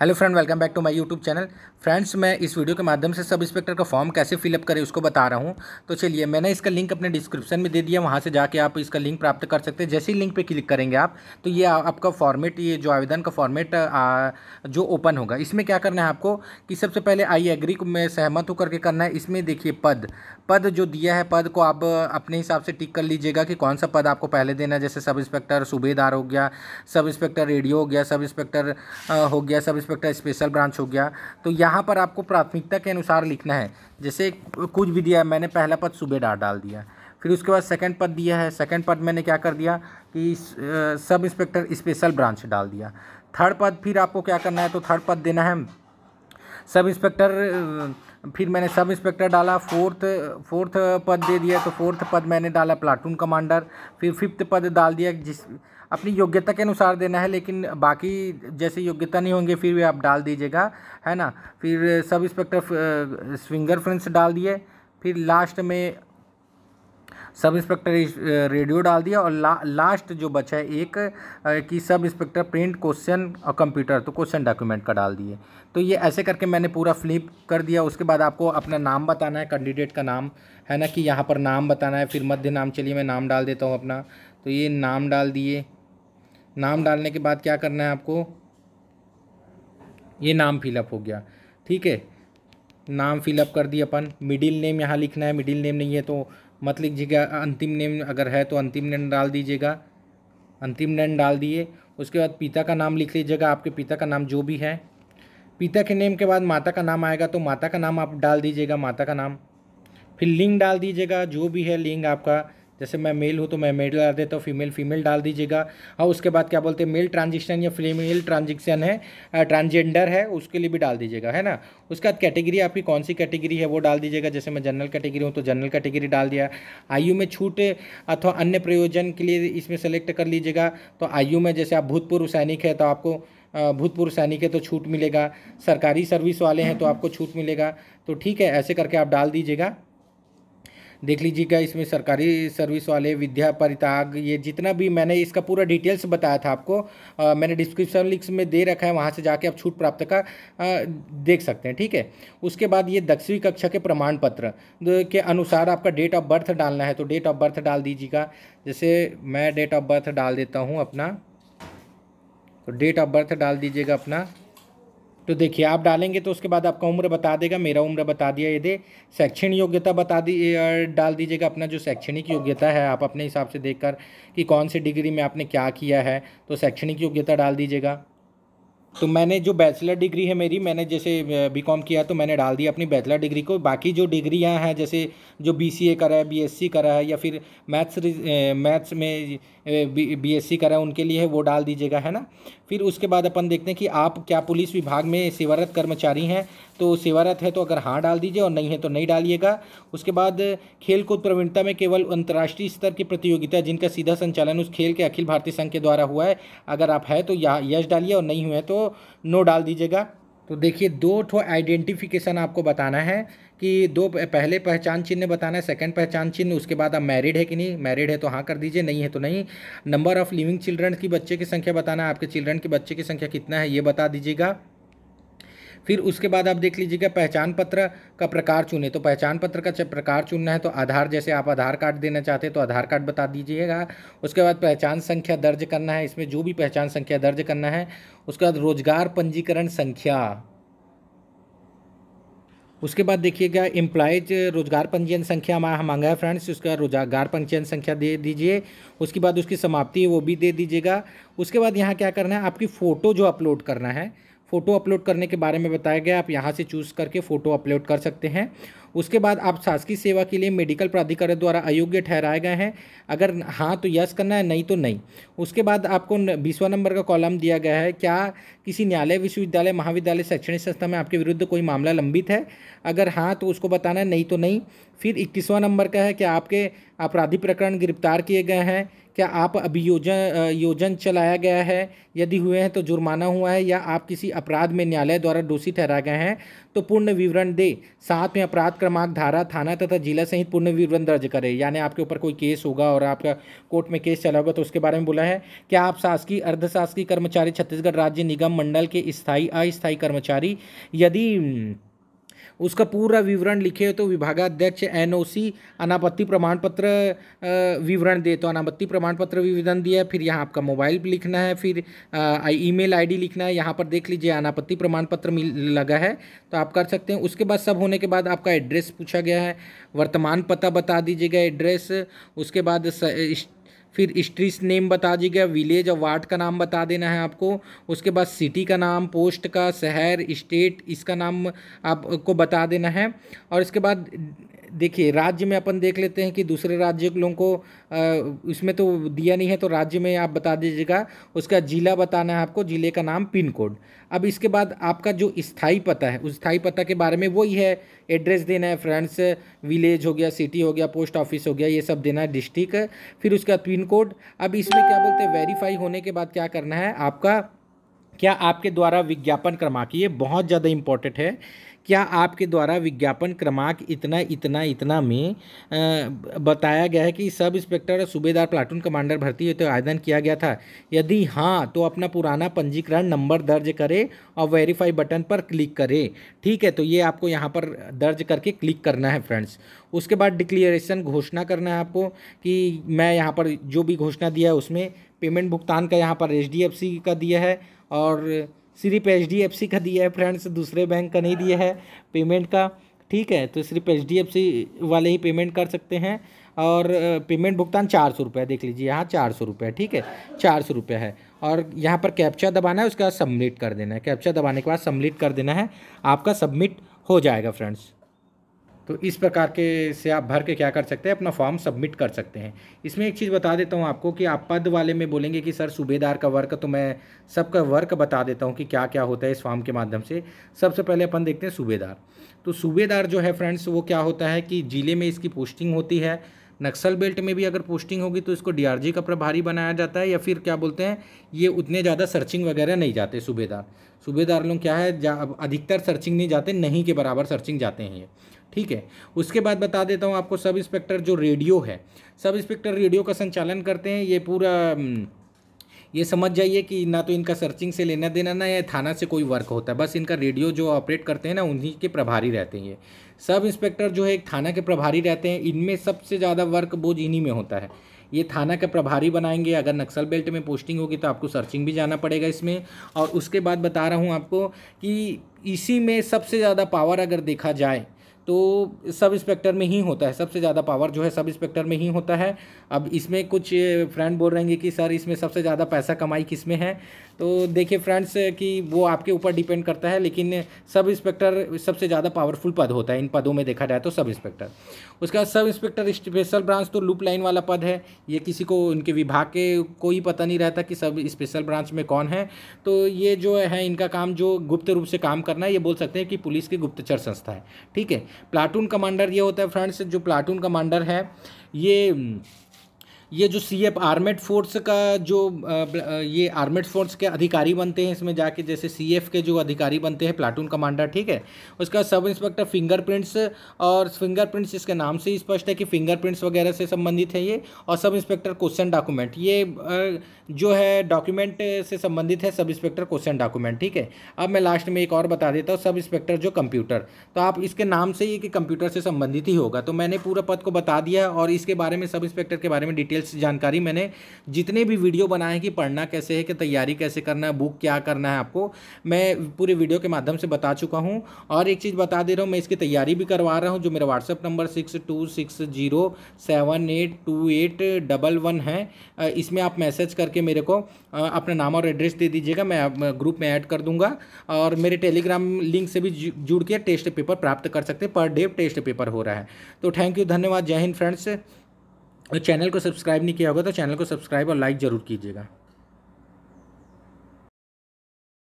hello friend welcome back to my YouTube channel friends मैं इस video के माध्यम से सब इंस्पेक्टर का फॉर्म कैसे फिलअप करें उसको बता रहा हूं तो चलिए मैंने इसका लिंक अपने डिस्क्रिप्शन में दे दिया वहां से जाके आप इसका लिंक प्राप्त कर सकते हैं जैसे ही लिंक पे क्लिक करेंगे आप तो ये आपका फॉर्मेट ये जो आवेदन का फॉर्मेट जो ओपन होगा इसमें क्या करना है आपको कि सबसे पहले आई एग्री में सहमत होकर के करना है इसमें देखिए पद पद जो दिया है पद को आप अपने हिसाब से टिक कर लीजिएगा कि कौन सा पद आपको पहले देना है जैसे सब इंस्पेक्टर सूबेदार हो गया सब इंस्पेक्टर रेडियो हो गया सब इंस्पेक्टर हो गया sub inspector inspector special branch हो गया तो यहाँ पर आपको प्राथमिकता के अनुसार लिखना है जैसे कुछ भी दिया मैंने पहला पद सुबह सूबेदार डाल दिया फिर उसके बाद सेकंड पद दिया है सेकंड पद मैंने क्या कर दिया कि सब इंस्पेक्टर स्पेशल ब्रांच डाल दिया थर्ड पद फिर आपको क्या करना है तो थर्ड पद देना है सब इंस्पेक्टर फिर मैंने सब इंस्पेक्टर डाला फोर्थ फोर्थ पद दे दिया तो फोर्थ पद मैंने डाला प्लाटून कमांडर फिर फिफ्थ पद डाल दिया जिस अपनी योग्यता के अनुसार देना है लेकिन बाकी जैसे योग्यता नहीं होंगे फिर भी आप डाल दीजिएगा है ना फिर सब इंस्पेक्टर स्विंगर फ्रेंड्स डाल दिए फिर लास्ट में सब इंस्पेक्टर रेडियो डाल दिया और ला, लास्ट जो बचा है एक कि सब इंस्पेक्टर प्रिंट क्वेश्चन और कंप्यूटर तो क्वेश्चन डॉक्यूमेंट का डाल दिए तो ये ऐसे करके मैंने पूरा फ्लिप कर दिया उसके बाद आपको अपना नाम बताना है कैंडिडेट का नाम है ना कि यहाँ पर नाम बताना है फिर मध्य नाम चलिए मैं नाम डाल देता हूँ अपना तो ये नाम डाल दिए नाम डालने के बाद क्या करना है आपको ये नाम फिलअप हो गया ठीक है नाम फिलअप कर दिए अपन मिडिल नेम यहाँ लिखना है मिडिल नेम नहीं है तो मत मतलब लीजिएगा अंतिम नेम अगर है तो अंतिम नेम डाल दीजिएगा अंतिम नेम डाल दिए उसके बाद पिता का नाम लिख लीजिएगा आपके पिता का नाम जो भी है पिता के नेम के बाद माता का नाम आएगा तो माता का नाम आप डाल दीजिएगा माता का नाम फिर लिंग डाल दीजिएगा जो भी है लिंग आपका जैसे मैं मेल हूँ तो मैं मेल डाल देता हूँ फीमेल फीमेल डाल दीजिएगा और हाँ, उसके बाद क्या बोलते हैं मेल ट्रांजिशन या फीमेल ट्रांजिक्शन है ट्रांसजेंडर है उसके लिए भी डाल दीजिएगा है ना उसके बाद कैटेगरी आपकी कौन सी कैटेगरी है वो डाल दीजिएगा जैसे मैं जनरल कैटेगरी हूँ तो जनरल कैटेगरी डाल दिया आयु में छूट अथवा अन्य प्रयोजन के लिए इसमें सेलेक्ट कर लीजिएगा तो आयु में जैसे आप भूतपूर्व सैनिक है तो आपको भूतपूर्व सैनिक है तो छूट मिलेगा सरकारी सर्विस वाले हैं तो आपको छूट मिलेगा तो ठीक है ऐसे करके आप डाल दीजिएगा देख लीजिएगा इसमें सरकारी सर्विस वाले विद्या परिताग ये जितना भी मैंने इसका पूरा डिटेल्स बताया था आपको आ, मैंने डिस्क्रिप्शन लिंक्स में दे रखा है वहाँ से जाके आप छूट प्राप्त का आ, देख सकते हैं ठीक है उसके बाद ये दसवीं कक्षा के प्रमाण पत्र के अनुसार आपका डेट ऑफ बर्थ डालना है तो डेट ऑफ बर्थ डाल दीजिएगा जैसे मैं डेट ऑफ बर्थ डाल देता हूँ अपना तो डेट ऑफ बर्थ डाल दीजिएगा अपना तो देखिए आप डालेंगे तो उसके बाद आपका उम्र बता देगा मेरा उम्र बता दिया ये दे शैक्षणिक योग्यता बता दी डाल दीजिएगा अपना जो शैक्षणिक योग्यता है आप अपने हिसाब से देखकर कि कौन सी डिग्री में आपने क्या किया है तो शैक्षणिक योग्यता डाल दीजिएगा तो मैंने जो बैचलर डिग्री है मेरी मैंने जैसे बीकॉम किया तो मैंने डाल दिया अपनी बैचलर डिग्री को बाकी जो डिग्रियां हैं जैसे जो बीसीए करा है बीएससी करा है या फिर मैथ्स मैथ्स में बीएससी करा है उनके लिए है वो डाल दीजिएगा है ना फिर उसके बाद अपन देखते हैं कि आप क्या पुलिस विभाग में सेवारत कर्मचारी हैं तो सेवारत है तो अगर हाँ डाल दीजिए और नहीं है तो नहीं डालिएगा उसके बाद खेलकूद प्रवीणता में केवल अंतर्राष्ट्रीय स्तर की प्रतियोगिता जिनका सीधा संचालन उस खेल के अखिल भारतीय संघ के द्वारा हुआ है अगर आप है तो यश डालिए और नहीं हुए तो नो डाल दीजिएगा तो देखिए दो ठो आइडेंटिफिकेशन आपको बताना है कि दो पहले पहचान चिन्ह बताना है सेकंड पहचान चिन्ह उसके बाद आप मैरिड है कि नहीं मैरिड है तो हाँ कर दीजिए नहीं है तो नहीं नंबर ऑफ़ लिविंग चिल्ड्रन की बच्चे की संख्या बताना है आपके चिल्ड्रन के बच्चे की संख्या कितना है ये बता दीजिएगा फिर उसके बाद आप देख लीजिएगा पहचान पत्र का प्रकार चुने तो पहचान पत्र का प्रकार चुनना है तो आधार जैसे आप आधार कार्ड देना चाहते हैं तो आधार कार्ड बता दीजिएगा उसके बाद पहचान संख्या दर्ज करना है इसमें जो भी पहचान संख्या दर्ज करना है उसके बाद रोजगार पंजीकरण संख्या उसके बाद देखिएगा एम्प्लाइज रोजगार पंजीयन संख्या हाँ, मांगा है फ्रेंड्स उसका रोजगार पंजीयन संख्या दे दीजिए उसके बाद उसकी समाप्ति वो भी दे दीजिएगा उसके बाद यहाँ क्या करना है आपकी फ़ोटो जो अपलोड करना है फ़ोटो अपलोड करने के बारे में बताया गया आप यहाँ से चूज़ करके फ़ोटो अपलोड कर सकते हैं उसके बाद आप शासकीय सेवा के लिए मेडिकल प्राधिकरण द्वारा अयोग्य ठहराए गए हैं अगर हाँ तो यस करना है नहीं तो नहीं उसके बाद आपको बीसवा नंबर का कॉलम दिया गया है क्या किसी न्यायालय विश्वविद्यालय महाविद्यालय शैक्षणिक संस्था में आपके विरुद्ध कोई मामला लंबित है अगर हाँ तो उसको बताना है नहीं तो नहीं फिर इक्कीसवां नंबर का है कि आपके आपराधिक प्रकरण गिरफ्तार किए गए हैं क्या आप अभियोजन योजन चलाया गया है यदि हुए हैं तो जुर्माना हुआ है या आप किसी अपराध में न्यायालय द्वारा दोषी ठहराए गए हैं तो पूर्ण विवरण दे साथ में अपराध क्रमांक धारा थाना तथा जिला सहित पूर्ण विवरण दर्ज करें यानी आपके ऊपर कोई केस होगा और आपका कोर्ट में केस चला होगा तो उसके बारे में बोला है क्या आप शासकीय अर्धशासकीय कर्मचारी छत्तीसगढ़ राज्य निगम मंडल के स्थायी अस्थायी कर्मचारी यदि उसका पूरा विवरण लिखे तो विभागाध्यक्ष एनओसी अनापत्ति प्रमाण पत्र विवरण दे तो अनापत्ति प्रमाण पत्र विवरण दिया फिर यहाँ आपका मोबाइल लिखना है फिर ईमेल आईडी लिखना है यहाँ पर देख लीजिए अनापत्ति प्रमाण पत्र लगा है तो आप कर सकते हैं उसके बाद सब होने के बाद आपका एड्रेस पूछा गया है वर्तमान पता बता दीजिएगा एड्रेस उसके बाद स, फिर स्ट्रीट नेम बता दीजिएगा विलेज और वार्ड का नाम बता देना है आपको उसके बाद सिटी का नाम पोस्ट का शहर स्टेट इसका नाम आपको बता देना है और इसके बाद देखिए राज्य में अपन देख लेते हैं कि दूसरे राज्य के लोगों को इसमें तो दिया नहीं है तो राज्य में आप बता दीजिएगा उसका ज़िला बताना है आपको ज़िले का नाम पिन कोड अब इसके बाद आपका जो स्थाई पता है उस स्थाई पता के बारे में वही है एड्रेस देना है फ्रेंड्स विलेज हो गया सिटी हो गया पोस्ट ऑफिस हो गया ये सब देना है डिस्ट्रिक्ट फिर उसका पिन कोड अब इसमें क्या बोलते हैं वेरीफाई होने के बाद क्या करना है आपका क्या आपके द्वारा विज्ञापन क्रमांक ये बहुत ज़्यादा इंपॉर्टेंट है क्या आपके द्वारा विज्ञापन क्रमांक इतना इतना इतना में बताया गया है कि सब इंस्पेक्टर और सूबेदार प्लाटून कमांडर भर्ती हुए तो आवेदन किया गया था यदि हाँ तो अपना पुराना पंजीकरण नंबर दर्ज करें और वेरीफाई बटन पर क्लिक करें ठीक है तो ये आपको यहाँ पर दर्ज करके क्लिक करना है फ्रेंड्स उसके बाद डिक्लेरेशन घोषणा करना है आपको कि मैं यहाँ पर जो भी घोषणा दिया है उसमें पेमेंट भुगतान का यहाँ पर एच का दिया है और सिर्फ एच डी एफ़ सी का दिया है फ्रेंड्स दूसरे बैंक का नहीं दिया है पेमेंट का ठीक है तो सिर्फ एच डी एफ सी वाले ही पेमेंट कर सकते हैं और पेमेंट भुगतान चार सौ रुपये देख लीजिए यहाँ चार सौ रुपये ठीक है चार सौ रुपये है और यहाँ पर कैप्चा दबाना है उसके बाद सबमिट कर देना है कैप्चा दबाने के बाद सबमिट कर देना है आपका सबमिट हो जाएगा फ्रेंड्स तो इस प्रकार के से आप भर के क्या कर सकते हैं अपना फॉर्म सबमिट कर सकते हैं इसमें एक चीज़ बता देता हूँ आपको कि आप पद वाले में बोलेंगे कि सर सूबेदार का वर्क तो मैं सबका वर्क बता देता हूँ कि क्या क्या होता है इस फॉर्म के माध्यम से सबसे पहले अपन देखते हैं सूबेदार तो सूबेदार जो है फ्रेंड्स वो क्या होता है कि ज़िले में इसकी पोस्टिंग होती है नक्सल बेल्ट में भी अगर पोस्टिंग होगी तो इसको डी का प्रभारी बनाया जाता है या फिर क्या बोलते हैं ये उतने ज़्यादा सर्चिंग वगैरह नहीं जाते सूबेदार सूबेदार लोग क्या है अधिकतर सर्चिंग नहीं जाते नहीं के बराबर सर्चिंग जाते हैं ये ठीक है उसके बाद बता देता हूँ आपको सब इंस्पेक्टर जो रेडियो है सब इंस्पेक्टर रेडियो का संचालन करते हैं ये पूरा हम्म, ये समझ जाइए कि ना तो इनका सर्चिंग से लेना देना ना या थाना से कोई वर्क होता है बस इनका रेडियो जो ऑपरेट करते हैं ना उन्हीं के प्रभारी रहते हैं ये सब इंस्पेक्टर जो है एक थाना के प्रभारी रहते हैं इनमें सबसे ज़्यादा वर्क बोझ इन्हीं में होता है ये थाना का प्रभारी बनाएंगे अगर नक्सल बेल्ट में पोस्टिंग होगी तो आपको सर्चिंग भी जाना पड़ेगा इसमें और उसके बाद बता रहा हूँ आपको कि इसी में सबसे ज़्यादा पावर अगर देखा जाए तो सब इंस्पेक्टर में ही होता है सबसे ज़्यादा पावर जो है सब इंस्पेक्टर में ही होता है अब इसमें कुछ फ्रेंड बोल रहे हैं कि सर इसमें सबसे ज़्यादा पैसा कमाई किस में है तो देखिए फ्रेंड्स कि वो आपके ऊपर डिपेंड करता है लेकिन सब इंस्पेक्टर सबसे ज़्यादा पावरफुल पद होता है इन पदों में देखा जाए तो सब इंस्पेक्टर उसके बाद सब इंस्पेक्टर स्पेशल ब्रांच तो लूप लाइन वाला पद है ये किसी को उनके विभाग के कोई पता नहीं रहता कि सब स्पेशल ब्रांच में कौन है तो ये जो है इनका काम जो गुप्त रूप से काम करना है ये बोल सकते हैं कि पुलिस की गुप्तचर संस्था है ठीक है प्लाटून कमांडर ये होता है फ्रेंड्स जो प्लाटून कमांडर है ये ये जो सी एफ आर्मेड फोर्स का जो ये आर्मेड फोर्स के अधिकारी बनते हैं इसमें जाके जैसे सी एफ के जो अधिकारी बनते हैं प्लाटून कमांडर ठीक है उसका सब इंस्पेक्टर फिंगरप्रिंट्स और फिंगरप्रिंट्स इसके नाम से स्पष्ट है कि फिंगरप्रिंट्स वगैरह से संबंधित है ये और सब इंस्पेक्टर क्वेश्चन डॉक्यूमेंट ये जो है डॉक्यूमेंट से संबंधित है सब इंस्पेक्टर क्वेश्चन डॉक्यूमेंट ठीक है अब मैं लास्ट में एक और बता देता हूँ सब इंस्पेक्टर जो कंप्यूटर तो आप इसके नाम से ही कि कंप्यूटर से संबंधित ही होगा तो मैंने पूरा पद को बता दिया और इसके बारे में सब इंस्पेक्टर के बारे में डिटेल डिटेल्स जानकारी मैंने जितने भी वीडियो बनाए हैं कि पढ़ना कैसे है कि तैयारी कैसे करना है बुक क्या करना है आपको मैं पूरे वीडियो के माध्यम से बता चुका हूँ और एक चीज़ बता दे रहा हूँ मैं इसकी तैयारी भी करवा रहा हूँ जो मेरा WhatsApp number six two six zero seven eight two eight double one है इसमें आप मैसेज करके मेरे को अपना नाम और एड्रेस दे दीजिएगा मैं ग्रुप में ऐड कर दूंगा और मेरे टेलीग्राम लिंक से भी जुड़ के टेस्ट पेपर प्राप्त कर सकते हैं पर डे टेस्ट पेपर हो रहा है तो थैंक यू धन्यवाद जय हिंद फ्रेंड्स और चैनल को सब्सक्राइब नहीं किया होगा तो चैनल को सब्सक्राइब और लाइक ज़रूर कीजिएगा